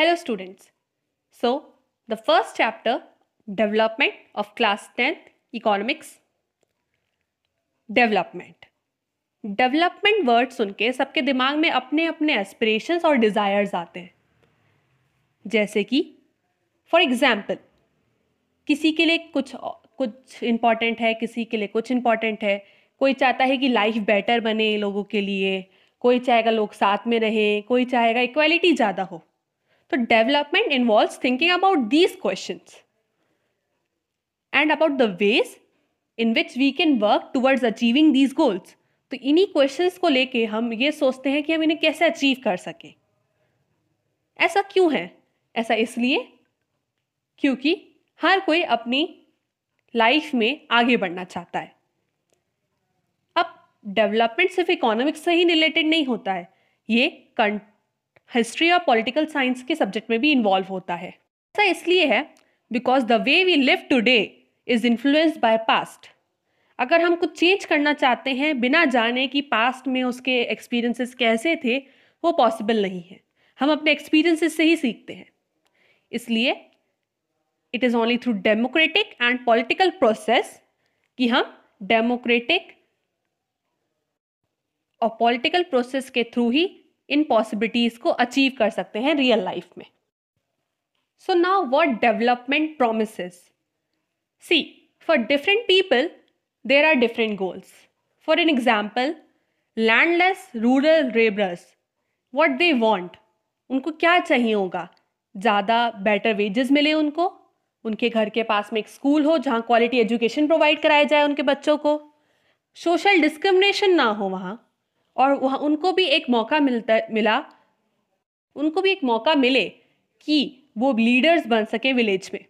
Hello students. So, the first chapter Development of Class 10th Economics Development development word सुन के सबके दिमाग में अपने अपने एस्पिरेशंस और डिज़ायर्स आते हैं जैसे कि फॉर एग्ज़ाम्पल किसी के लिए कुछ कुछ इम्पॉर्टेंट है किसी के लिए कुछ इम्पॉर्टेंट है कोई चाहता है कि लाइफ बेटर बने लोगों के लिए कोई चाहेगा लोग साथ में रहें कोई चाहेगा इक्वालिटी ज़्यादा हो तो development involve thinking about these question and about the ways in which we can work towards achieving these goals तो इन्हीं क्वेश्चंस को लेके हम ये सोचते हैं कि हम इन्हें कैसे अचीव कर सके ऐसा क्यों है ऐसा इसलिए क्योंकि हर कोई अपनी लाइफ में आगे बढ़ना चाहता है अब डेवलपमेंट सिर्फ इकोनॉमिक्स से ही रिलेटेड नहीं होता है ये कंट हिस्ट्री और पॉलिटिकल साइंस के सब्जेक्ट में भी इन्वॉल्व होता है ऐसा इसलिए है because the way we live today is influenced by past अगर हम कुछ चेंज करना चाहते हैं बिना जाने कि पास्ट में उसके एक्सपीरियंसेस कैसे थे वो पॉसिबल नहीं है हम अपने एक्सपीरियंसेस से ही सीखते हैं इसलिए it is only through democratic and political process कि हम डेमोक्रेटिक और पॉलिटिकल प्रोसेस के थ्रू ही इन पॉसिबिलिटीज को अचीव कर सकते हैं रियल लाइफ में so now what development promises for different people there are different goals for an example landless rural labourers what they want उनको क्या चाहिए होगा ज़्यादा बेटर वेजेस मिले उनको उनके घर के पास में एक स्कूल हो जहाँ क्वालिटी एजुकेशन प्रोवाइड कराया जाए उनके बच्चों को सोशल डिस्क्रिमिनेशन ना हो वहाँ और वह उनको भी एक मौका मिलता मिला उनको भी एक मौका मिले कि वो लीडर्स बन सकें विलेज में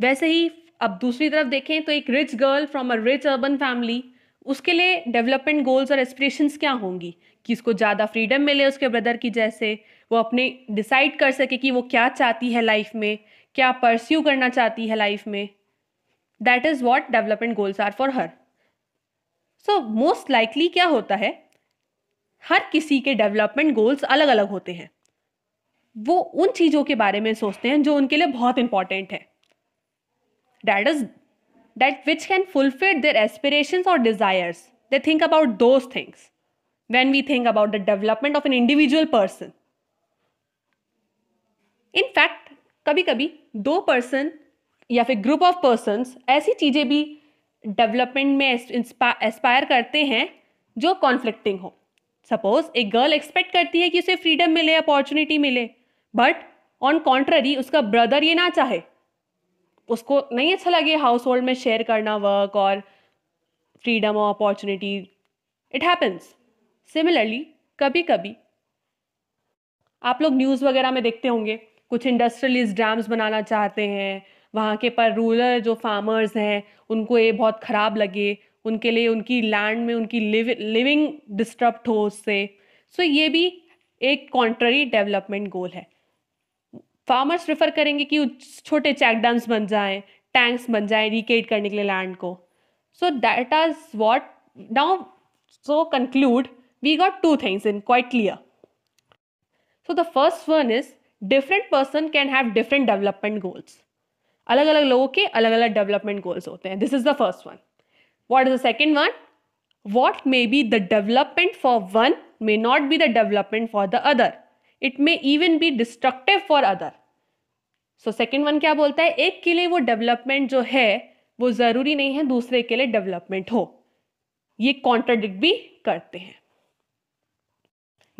वैसे ही अब दूसरी तरफ देखें तो एक rich girl from a rich urban family उसके लिए डेवलपमेंट गोल्स और एस्पिरेशंस क्या होंगी कि उसको ज़्यादा फ्रीडम मिले उसके ब्रदर की जैसे वो अपने डिसाइड कर सके कि वो क्या चाहती है लाइफ में क्या परस्यू करना चाहती है लाइफ में that is what development goals are for her so most likely क्या होता है हर किसी के डेवलपमेंट गोल्स अलग अलग होते हैं वो उन चीज़ों के बारे में सोचते हैं जो उनके लिए बहुत इंपॉर्टेंट है that is that which can fulfil their aspirations और desires they think about those things when we think about the development of an individual person in fact कभी कभी दो पर्सन या फिर ग्रुप ऑफ पर्सन ऐसी चीज़ें भी डेवलपमेंट में एस्पायर करते हैं जो कॉन्फ्लिक्टिंग हो सपोज एक गर्ल एक्सपेक्ट करती है कि उसे फ्रीडम मिले अपॉर्चुनिटी मिले बट ऑन कॉन्ट्ररी उसका ब्रदर ये ना चाहे उसको नहीं अच्छा लगे हाउस होल्ड में शेयर करना वर्क और फ्रीडम और अपॉर्चुनिटी इट हैपन्स सिमिलरली कभी कभी आप लोग न्यूज़ वगैरह में देखते होंगे कुछ इंडस्ट्रियलिस्ट डैम्स बनाना चाहते हैं वहाँ के पर रूरल जो फार्मर्स हैं उनको ये बहुत ख़राब लगे उनके लिए उनकी लैंड में उनकी लिविंग डिस्टर्ब हो उससे सो ये भी एक कॉन्ट्ररी डेवलपमेंट गोल है फार्मर्स प्रेफर करेंगे कि छोटे चेक डैम्स बन जाएं टैंक्स बन जाए रिकेट करने के लिए लैंड को सो दैट आज what now so conclude we got two things in quite clear so the first one is different person can have different development goals अलग अलग लोगों के अलग अलग डेवलपमेंट गोल्स होते हैं this is the first one what is the second one what may be the development for one may not be the development for the other it may even be destructive for other so second one क्या बोलता है एक के लिए वो development जो है वो ज़रूरी नहीं है दूसरे के लिए डेवलपमेंट हो ये कॉन्ट्रोडिक्ट भी करते हैं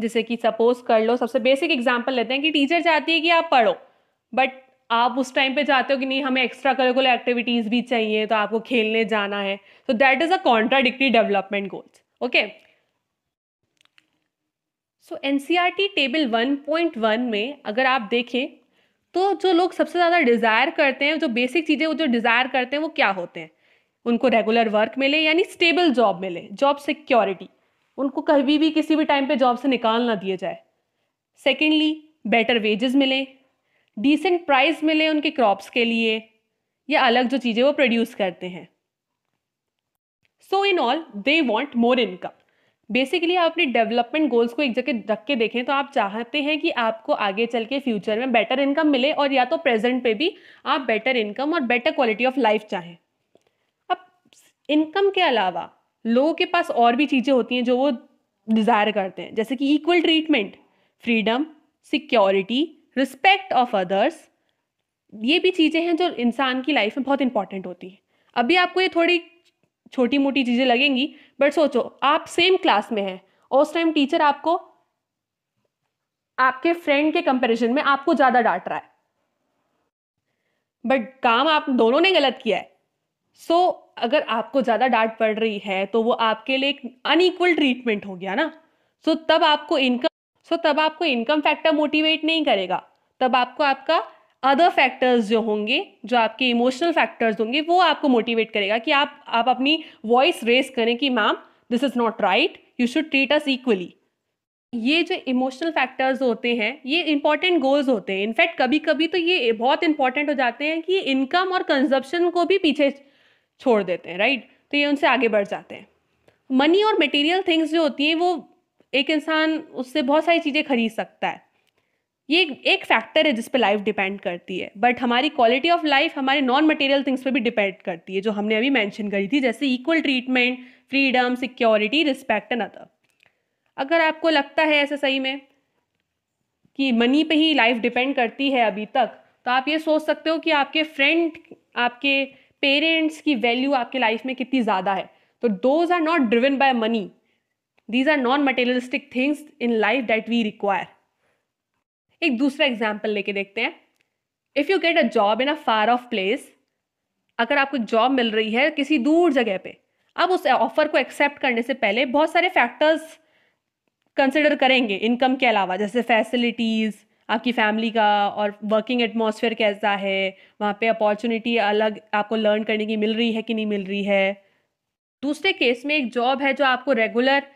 जैसे कि सपोज कर लो सबसे बेसिक एग्जाम्पल लेते हैं कि टीचर चाहती है कि आप पढ़ो बट आप उस टाइम पे चाहते हो कि नहीं हमें एक्स्ट्रा करिकुलर एक्टिविटीज़ भी चाहिए तो आपको खेलने जाना है so that is a contradictory development goals okay so an table 1.1 में अगर आप देखें तो जो लोग सबसे ज़्यादा डिज़ायर करते हैं जो बेसिक चीज़ें वो जो डिज़ायर करते हैं वो क्या होते हैं उनको रेगुलर वर्क मिले यानी स्टेबल जॉब मिले जॉब सिक्योरिटी उनको कभी भी किसी भी टाइम पे जॉब से निकाल ना दिया जाए सेकेंडली बेटर वेजेस मिलें डिसेंट प्राइस मिले उनके क्रॉप्स के लिए या अलग जो चीज़ें वो प्रोड्यूस करते हैं so in all they want more income basically आप अपने डेवलपमेंट गोल्स को एक जगह रख के देखें तो आप चाहते हैं कि आपको आगे चल के फ्यूचर में बेटर इनकम मिले और या तो प्रेजेंट पे भी आप बेटर इनकम और बेटर क्वालिटी ऑफ लाइफ चाहें अब इनकम के अलावा लोगों के पास और भी चीज़ें होती हैं जो वो डिज़ायर करते हैं जैसे कि equal treatment freedom security respect of others ये भी चीज़ें हैं जो इंसान की लाइफ में बहुत इंपॉर्टेंट होती है अभी आपको ये थोड़ी छोटी मोटी चीज़ें लगेंगी बट सोचो आप सेम क्लास में हैं और उस टाइम टीचर आपको आपके फ्रेंड के कंपैरिजन में आपको ज़्यादा डांट रहा है बट काम आप दोनों ने गलत किया है सो so, अगर आपको ज़्यादा डांट पड़ रही है तो वो आपके लिए एक अनईक्वल ट्रीटमेंट हो गया ना सो so, तब आपको इनकम सो तब आपको इनकम फैक्टर मोटिवेट नहीं करेगा तब आपको आपका अदर फैक्टर्स जो होंगे जो आपके इमोशनल फैक्टर्स होंगे वो आपको मोटिवेट करेगा कि आप आप अपनी वॉइस रेस करें कि ma'am this is not right you should treat us equally ये जो इमोशनल फैक्टर्स होते हैं ये इंपॉर्टेंट गोल्स होते हैं इनफैक्ट कभी कभी तो ये बहुत इंपॉर्टेंट हो जाते हैं कि इनकम और कंजप्शन को भी पीछे छोड़ देते हैं राइट तो ये उनसे आगे बढ़ जाते हैं मनी और मटेरियल थिंग्स जो होती हैं वो एक इंसान उससे बहुत सारी चीज़ें खरीद सकता है ये एक फैक्टर है जिस पर लाइफ डिपेंड करती है बट हमारी क्वालिटी ऑफ लाइफ हमारे नॉन मटेरियल थिंग्स पर भी डिपेंड करती है जो हमने अभी मैंशन करी थी जैसे equal treatment freedom security respect and other अगर आपको लगता है ऐसे सही में कि मनी पे ही लाइफ डिपेंड करती है अभी तक तो आप ये सोच सकते हो कि आपके फ्रेंड आपके पेरेंट्स की वैल्यू आपके लाइफ में कितनी ज़्यादा है तो those are not driven by money these are non materialistic things in life that we require एक दूसरा एग्जाम्पल लेके देखते हैं if you get a job in a far off place अगर आपको जॉब मिल रही है किसी दूर जगह पे आप उस ऑफर को एक्सेप्ट करने से पहले बहुत सारे फैक्टर्स कंसिडर करेंगे इनकम के अलावा जैसे फैसिलिटीज़ आपकी फैमिली का और वर्किंग एटमॉस्फेयर कैसा है वहाँ पे अपॉर्चुनिटी अलग आपको लर्न करने की मिल रही है कि नहीं मिल रही है दूसरे केस में एक जॉब है जो आपको रेगुलर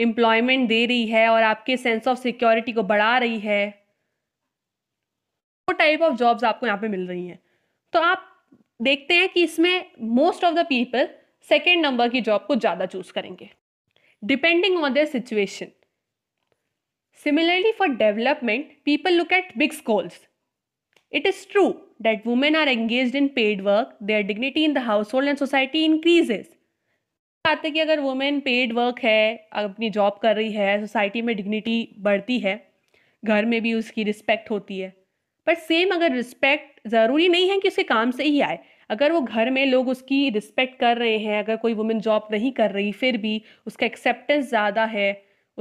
एम्प्लॉयमेंट दे रही है और आपके सेंस ऑफ सिक्योरिटी को बढ़ा रही है वो टाइप ऑफ जॉब्स आपको यहाँ पे मिल रही हैं तो आप देखते हैं कि इसमें most of the people second number की जॉब को ज़्यादा चूज करेंगे depending on their situation similarly for development people look at big goals is true true women are engage in paid work their dignity in the household and society increases आते कि अगर women paid work है अपनी job कर रही है society में dignity बढ़ती है घर में भी उसकी रिस्पेक्ट होती है पर सेम अगर रिस्पेक्ट ज़रूरी नहीं है कि उसके काम से ही आए अगर वो घर में लोग उसकी रिस्पेक्ट कर रहे हैं अगर कोई वुमेन जॉब नहीं कर रही फिर भी उसका एक्सेप्टेंस ज़्यादा है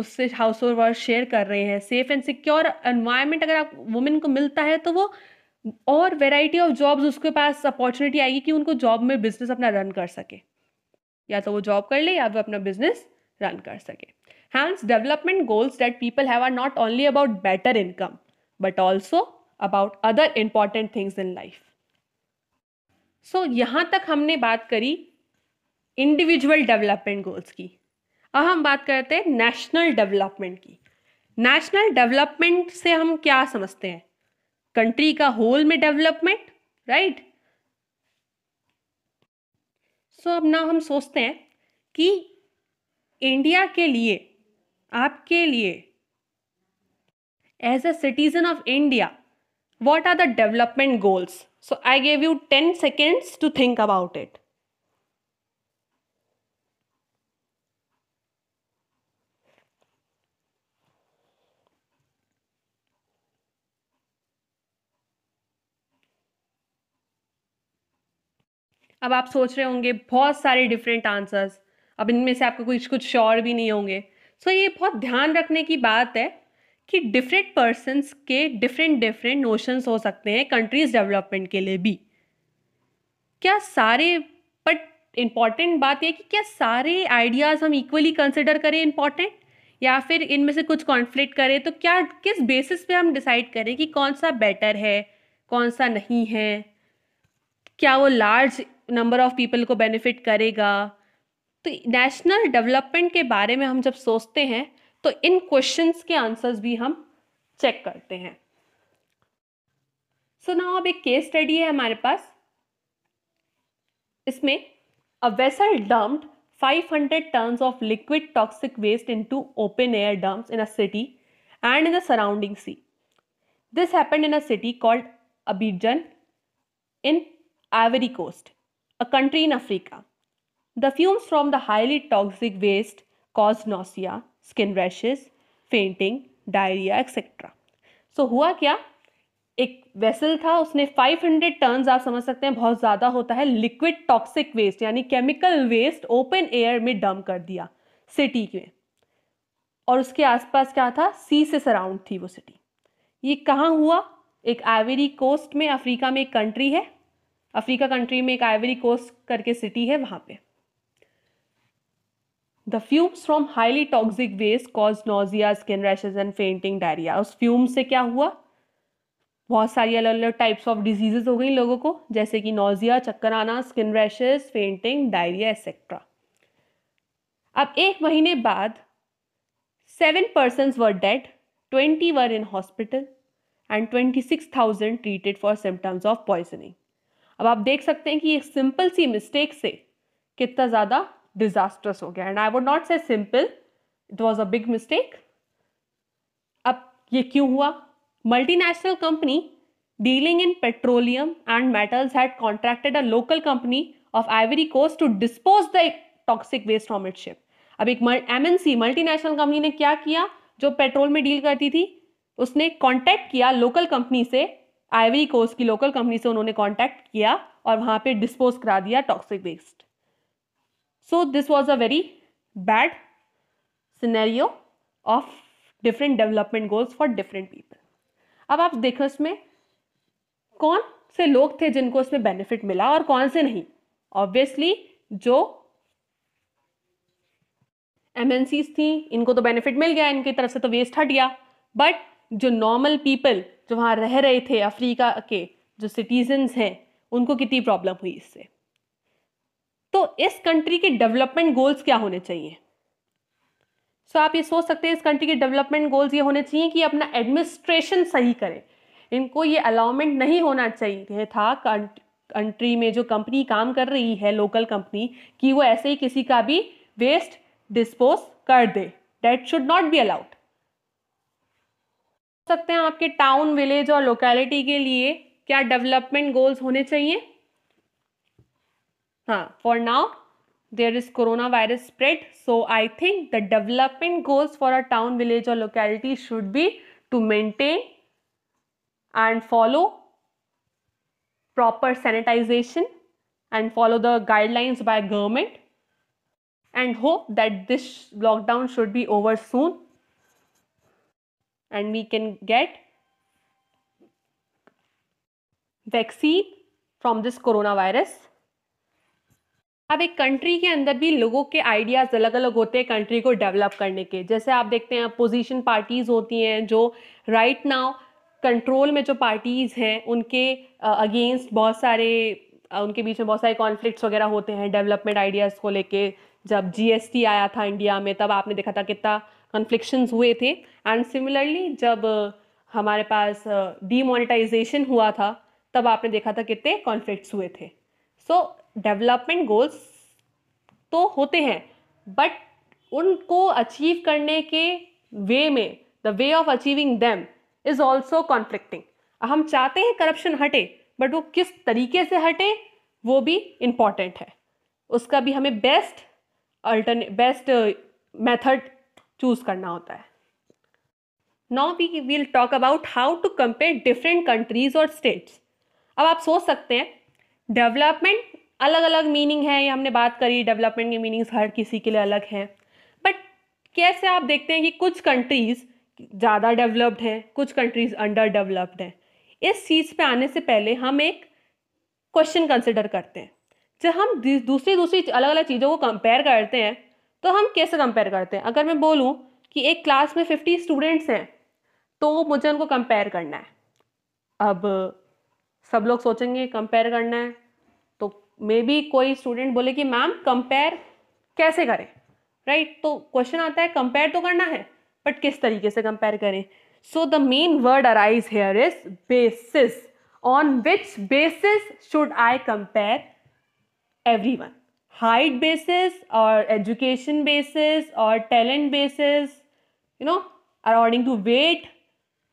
उससे हाउस और वर्क शेयर कर रहे हैं सेफ एंड सिक्योर एनवायरमेंट अगर आप वुमेन को मिलता है तो वो और वेराइटी ऑफ जॉब्स उसके पास अपॉर्चुनिटी आएगी कि उनको जॉब में बिजनेस अपना रन कर सके या तो वो जॉब कर ले या वो अपना बिजनेस रन कर सके hence development goals that people have are not only about better income but also about other important things in life so यहाँ तक हमने बात करी इंडिविजुअल डेवलपमेंट गोल्स की अब हम बात करते हैं नेशनल डेवलपमेंट की नेशनल डेवलपमेंट से हम क्या समझते हैं कंट्री का होल में डेवलपमेंट राइट right? सो अब ना हम सोचते हैं कि इंडिया के लिए आपके लिए as a citizen of India what are the development goals so I gave you ten seconds to think about it अब आप सोच रहे होंगे बहुत सारे डिफरेंट आंसर्स अब इनमें से आपको कुछ कुछ श्योर भी नहीं होंगे सो so, ये बहुत ध्यान रखने की बात है कि डिफरेंट पर्सनस के डिफरेंट डिफरेंट नोशंस हो सकते हैं कंट्रीज डेवलपमेंट के लिए भी क्या सारे बट इम्पॉर्टेंट बात यह कि क्या सारे आइडियाज़ हम इक्वली कंसिडर करें इम्पॉर्टेंट या फिर इनमें से कुछ कॉन्फ्लिक्ट करें तो क्या किस बेसिस पे हम डिसाइड करें कि कौन सा बेटर है कौन सा नहीं है क्या वो लार्ज नंबर ऑफ़ पीपल को बेनिफिट करेगा तो नेशनल डेवलपमेंट के बारे में हम जब सोचते हैं तो इन क्वेश्चंस के आंसर्स भी हम चेक करते हैं सो so नाउ अब एक केस स्टडी है हमारे पास इसमें a vessel dumped 500 hundred tons of liquid toxic waste into open air dump in a city and in the surrounding sea this happened in a city called Abidjan in Ivory Coast a country in Africa. The fumes from the highly toxic waste caused nausea, skin rashes, fainting, diarrhoea etcetera so so, हुआ क्या एक vessel था उसने 500 turns आप समझ सकते हैं बहुत ज़्यादा होता है लिक्विड टॉक्सिक वेस्ट यानी केमिकल वेस्ट ओपन एयर में डम कर दिया सिटी में और उसके आसपास क्या था सी से सराउंड थी वो सिटी ये कहाँ हुआ एक आइवेरी कोस्ट में अफ्रीका में एक कंट्री है अफ्रीका कंट्री में एक आइवरी कोस्ट करके सिटी है वहां पे the fumes from highly toxic waste cause nausea skin rashes and fainting diarrhoea उस फ्यूम से क्या हुआ बहुत सारी अलग अलग टाइप्स ऑफ डिजीजेस हो गई लोगों को जैसे कि नोजिया चक्कर आना skin rashes fainting diarrhoea etcetera अब एक महीने बाद seven person were dead twenty were in hospital and twenty six thousand treated for symptoms of poisoning अब आप देख सकते हैं कि एक सिंपल सी मिस्टेक से कितना ज़्यादा डिजास्टर्स हो गया and I would not say simple it was a big mistake अब ये क्यों हुआ multinational company dealing in petroleum and metals had contracted a local company of Ivory Coast to dispose the toxic waste from it ship अब एक M N C multinational company ने क्या किया जो पेट्रोल में डील करती थी उसने कॉन्टैक्ट किया लोकल कंपनी से आइवरी कोस्ट की लोकल कंपनी से उन्होंने कॉन्टैक्ट किया और वहाँ पर डिस्पोज करा दिया toxic waste so this was a very bad scenario of different development goals for different people अब आप देखो इसमें कौन से लोग थे जिनको इसमें बेनिफिट मिला और कौन से नहीं ऑब्वियसली जो एमएनसीज थी इनको तो बेनिफिट मिल गया इनकी तरफ से तो वेस्ट हट गया बट जो नॉर्मल पीपल जो वहाँ रह रहे थे अफ्रीका के जो सिटीजन्स हैं उनको कितनी प्रॉब्लम हुई इससे तो इस कंट्री के डेवलपमेंट गोल्स क्या होने चाहिए सो so, आप ये सोच सकते हैं इस कंट्री के डेवलपमेंट गोल्स ये होने चाहिए कि अपना एडमिनिस्ट्रेशन सही करें इनको ये अलाउमेंट नहीं होना चाहिए था कंट्री में जो कंपनी काम कर रही है लोकल कंपनी कि वो ऐसे ही किसी का भी वेस्ट डिस्पोज कर दे that should not be allowed सकते हैं आपके टाउन विलेज और लोकेलिटी के लिए क्या डेवलपमेंट गोल्स होने चाहिए हाँ for now there is corona virus spread so I think the development goals for a town village और locality should be to maintain and follow proper sanitization and follow the guidelines by government and hope that this lockdown should be over soon and we can get vaccine from this corona virus अब एक country के अंदर भी लोगों के ideas अलग अलग होते हैं कंट्री को डेवलप करने के जैसे आप देखते हैं अपोजिशन पार्टीज़ होती हैं जो राइट right नाउ कंट्रोल में जो पार्टीज़ हैं उनके अगेंस्ट uh, बहुत सारे uh, उनके बीच में बहुत सारे कॉन्फ्लिक्ट्स वगैरह होते हैं डेवलपमेंट आइडियाज़ को लेके जब जीएसटी आया था इंडिया में तब आपने देखा था कितना कन्फ्लिक्शंस हुए थे एंड सिमिलरली जब हमारे पास डीमोनेटाइजेशन हुआ था तब आपने देखा था कितने कॉन्फ्लिक्ट्स हुए थे सो डेवलपमेंट गोल्स तो होते हैं बट उनको अचीव करने के वे में the way of achieving them is also conflicting हम चाहते हैं करप्शन हटे बट वो किस तरीके से हटे वो भी इम्पॉर्टेंट है उसका भी हमें बेस्ट अल्टरने बेस्ट मेथड चूज़ करना होता है now we will talk about how to compare different countries और स्टेट्स अब आप सोच सकते हैं डेवलपमेंट अलग अलग मीनिंग है ये हमने बात करी डेवलपमेंट की मीनिंग्स हर किसी के लिए अलग हैं बट कैसे आप देखते हैं कि कुछ कंट्रीज़ ज़्यादा डेवलप्ड हैं कुछ कंट्रीज़ अंडर डेवलप्ड हैं इस चीज़ पे आने से पहले हम एक क्वेश्चन कंसिडर करते हैं जब हम दूसरी दूसरी अलग अलग चीज़ों को कंपेयर करते हैं तो हम कैसे कंपेयर करते हैं अगर मैं बोलूँ कि एक क्लास में फिफ्टी स्टूडेंट्स हैं तो मुझे उनको कंपेयर करना है अब सब लोग सोचेंगे कंपेयर करना है तो मे बी कोई स्टूडेंट बोले कि मैम कंपेयर कैसे करें राइट right? तो क्वेश्चन आता है कंपेयर तो करना है बट किस तरीके से कंपेयर करें so the main word arise here is basis on which basis should I compare every one height basis or education basis or talent basis you know according to weight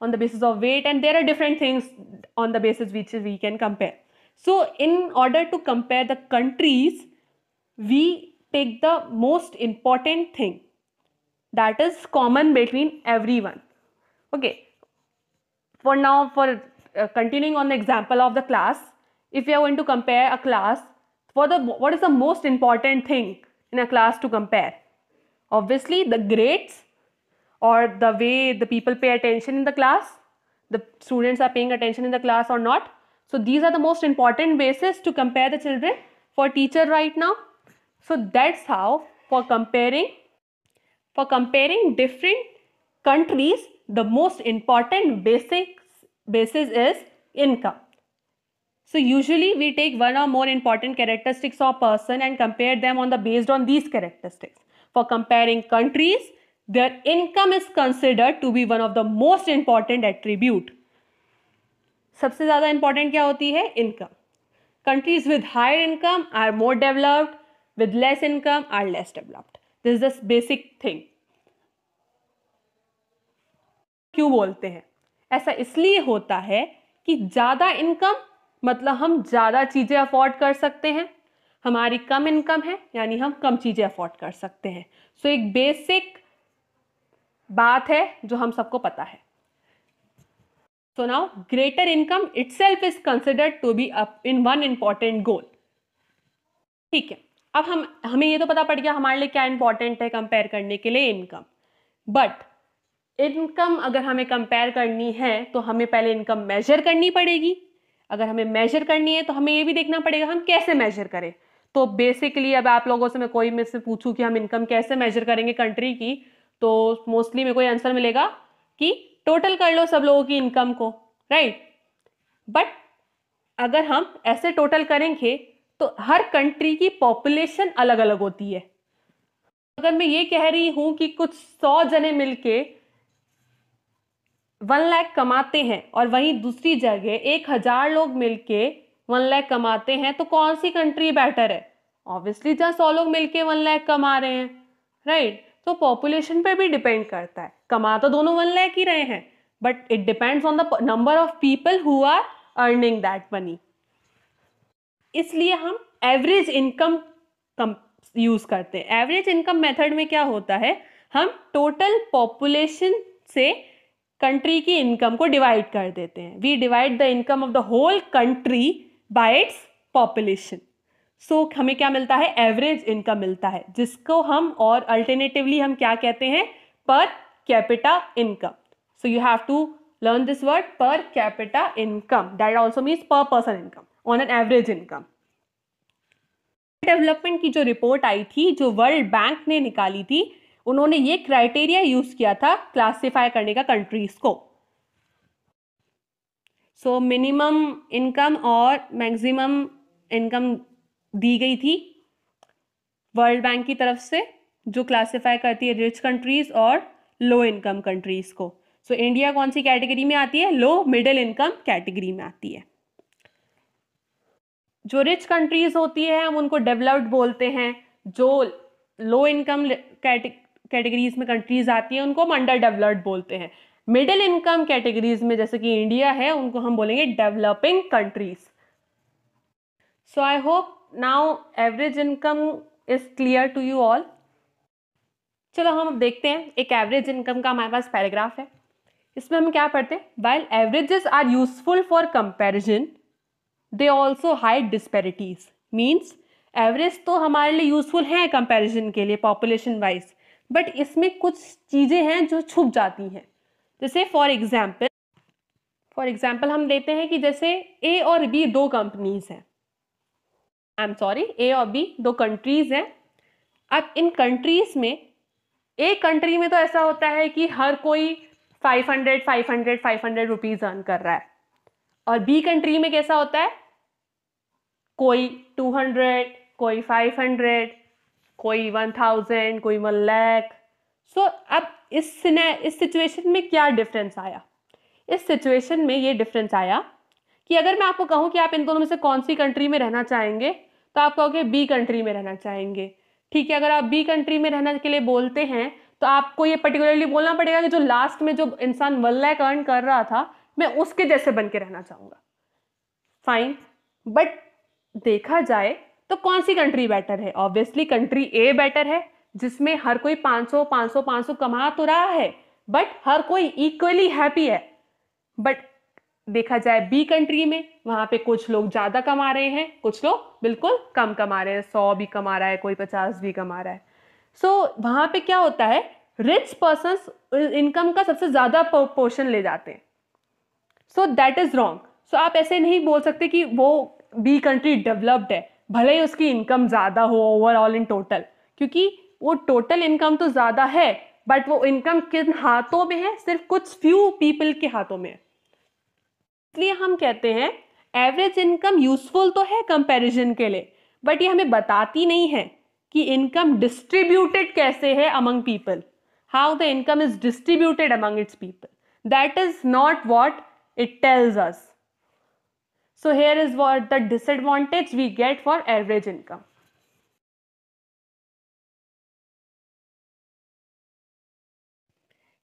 on the basis of weight and there are different things on the basis which we can compare so in order to compare the countries we take the most important thing that is common between everyone okay for now for uh, continuing on the example of the class if we are going to compare a class for the what is the most important thing in a class to compare obviously the grades or the way the people pay attention in the class the students are paying attention in the class or not so these are the most important basis to compare the children for teacher right now so that's how for comparing for comparing different countries the most important basic basis is income So usually we take one or more important characteristics of person and compare them on the based on these characteristics. For comparing countries, their income is considered to be one of the most important attribute. सबसे ज़्यादा important क्या होती है income countries with higher income are more developed with less income are less developed this is the basic thing क्यों बोलते हैं ऐसा इसलिए होता है कि ज़्यादा इनकम मतलब हम ज़्यादा चीज़ें अफोर्ड कर सकते हैं हमारी कम इनकम है यानी हम कम चीज़ें अफोर्ड कर सकते हैं सो so, एक बेसिक बात है जो हम सबको पता है so now greater income itself is considered to be up in one important goal ठीक है अब हम हमें ये तो पता पड़ गया हमारे लिए क्या इंपॉर्टेंट है कंपेयर करने के लिए इनकम बट इनकम अगर हमें कंपेयर करनी है तो हमें पहले इनकम मेजर करनी पड़ेगी अगर हमें मेजर करनी है तो हमें ये भी देखना पड़ेगा हम कैसे मेजर करें तो बेसिकली अब आप लोगों से मैं कोई में से पूछूं कि हम इनकम कैसे मेजर करेंगे कंट्री की तो मोस्टली मेरे को आंसर मिलेगा कि टोटल कर लो सब लोगों की इनकम को राइट बट अगर हम ऐसे टोटल करेंगे तो हर कंट्री की पॉपुलेशन अलग अलग होती है अगर मैं ये कह रही हूँ कि कुछ सौ जने मिलके वन लाख कमाते हैं और वहीं दूसरी जगह एक हज़ार लोग मिलके वन लाख कमाते हैं तो कौन सी कंट्री बेटर है ऑब्वियसली जहाँ सौ लोग मिलके वन लाख कमा रहे हैं राइट तो पॉपुलेशन पे भी डिपेंड करता है कमा तो दोनों वन लाख ही रहे हैं but it depends on the number of people who are earning that money इसलिए हम एवरेज इनकम कम यूज करते हैं एवरेज इनकम मेथड में क्या होता है हम टोटल पॉपुलेशन से कंट्री की इनकम को डिवाइड कर देते हैं we divide the income of the whole country by its population so हमें क्या मिलता है एवरेज इनकम मिलता है जिसको हम और अल्टरनेटिवली हम क्या कहते हैं per capita income so you have to learn this word per capita income that also means per person income on an average income development की जो रिपोर्ट आई थी जो वर्ल्ड बैंक ने निकाली थी उन्होंने ये क्राइटेरिया यूज किया था क्लासिफाई करने का कंट्रीज को सो मिनिमम इनकम और मैक्सिमम इनकम दी गई थी वर्ल्ड बैंक की तरफ से जो क्लासिफाई करती है रिच कंट्रीज और लो इनकम कंट्रीज को सो so, इंडिया कौन सी कैटेगरी में आती है लो मिडिल इनकम कैटेगरी में आती है जो रिच कंट्रीज होती है हम उनको डेवलप्ड बोलते हैं जो लो इनकम कैटेगरीज में कंट्रीज आती हैं उनको हम अंडर डेवलप्ड बोलते हैं मिडिल इनकम कैटेगरीज में जैसे कि इंडिया है उनको हम बोलेंगे developing countries so I hope now average income is clear to you all चलो हम देखते हैं एक एवरेज इनकम का हमारे पास पैराग्राफ है इसमें हम क्या पढ़ते हैं while averages are useful for comparison they also high disparities means average तो हमारे लिए यूजफुल हैं कंपेरिजन के लिए पॉपुलेशन वाइज बट इसमें कुछ चीज़ें हैं जो छुप जाती हैं जैसे फॉर एग्जाम्पल फॉर एग्जाम्पल हम लेते हैं कि जैसे ए और बी दो कंपनीज हैं आई एम सॉरी ए और बी दो कंट्रीज हैं अब इन कंट्रीज में एक कंट्री में तो ऐसा होता है कि हर कोई 500 500 500 रुपीस अर्न कर रहा है और बी कंट्री में कैसा होता है कोई 200 कोई 500 कोई वन थाउजेंड कोई वन लैख सो अब इस इस सिचुएशन में क्या डिफरेंस आया इस सिचुएशन में ये डिफरेंस आया कि अगर मैं आपको कहूँ कि आप इन दोनों में से कौन सी कंट्री में रहना चाहेंगे तो आप कहोगे बी कंट्री में रहना चाहेंगे ठीक है अगर आप बी कंट्री में रहने के लिए बोलते हैं तो आपको ये पर्टिकुलरली बोलना पड़ेगा कि जो लास्ट में जो इंसान वन लैक अर्न कर रहा था मैं उसके जैसे बन के रहना चाहूँगा फाइन बट देखा जाए तो कौन सी कंट्री बेटर है ऑब्वियसली कंट्री ए बेटर है जिसमें हर कोई 500 500 500 कमा तो रहा है बट हर कोई इक्वली हैप्पी है बट देखा जाए बी कंट्री में वहां पे कुछ लोग ज़्यादा कमा रहे हैं कुछ लोग बिल्कुल कम कमा रहे हैं सौ भी कमा रहा है कोई पचास भी कमा रहा है सो so, वहां पे क्या होता है रिच पर्सन इनकम का सबसे ज़्यादा पोर्शन ले जाते हैं so that is wrong so आप ऐसे नहीं बोल सकते कि वो बी कंट्री डेवलप्ड है भले ही उसकी इनकम ज़्यादा हो ओवरऑल इन टोटल क्योंकि वो टोटल इनकम तो ज़्यादा है बट वो इनकम किन हाथों में है सिर्फ कुछ फ्यू पीपल के हाथों में इसलिए हम कहते हैं एवरेज इनकम यूजफुल तो है कंपैरिजन के लिए बट ये हमें बताती नहीं है कि इनकम डिस्ट्रीब्यूटेड कैसे है among people how the income is distributed among its people that is not what it tells us So here is what the disadvantage we get for average income.